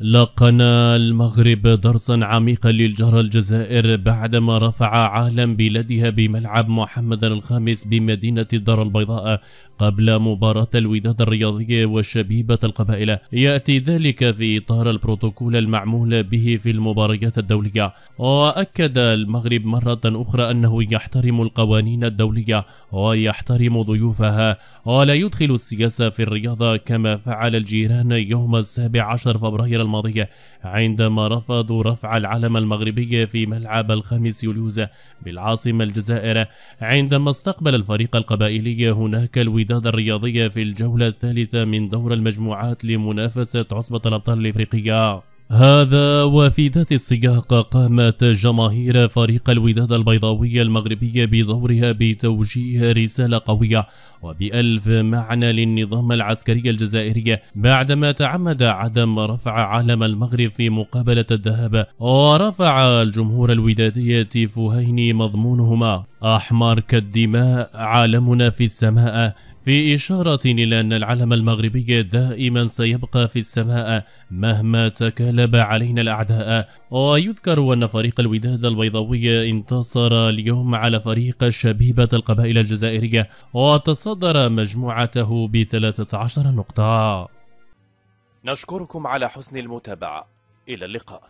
لقنا المغرب درسا عميقا للجارة الجزائر بعدما رفع عالم بلادها بملعب محمد الخامس بمدينة الدار البيضاء قبل مباراة الوداد الرياضية وشبيبة القبائل يأتي ذلك في إطار البروتوكول المعمول به في المباريات الدولية وأكد المغرب مرة أخرى أنه يحترم القوانين الدولية ويحترم ضيوفها ولا يدخل السياسة في الرياضة كما فعل الجيران يوم السابع عشر فبراير الماضية عندما رفضوا رفع العلم المغربي في ملعب الخامس يوليوز بالعاصمة الجزائر عندما استقبل الفريق القبائلي هناك الوداد الرياضي في الجولة الثالثة من دور المجموعات لمنافسة عصبة الأبطال الإفريقية هذا وفي ذات السياق قامت جماهير فريق الوداد البيضاوي المغربي بدورها بتوجيه رسالة قوية وبألف معنى للنظام العسكري الجزائري بعدما تعمد عدم رفع علم المغرب في مقابلة الذهاب ورفع الجمهور الودادي هاتفين مضمونهما أحمر كالدماء عالمنا في السماء في إشارة إلى أن العلم المغربي دائما سيبقى في السماء مهما تكالب علينا الأعداء ويذكر أن فريق الوداد البيضاوي انتصر اليوم على فريق شبيبة القبائل الجزائرية وتصدر مجموعته ب 13 نقطة نشكركم على حسن المتابعة إلى اللقاء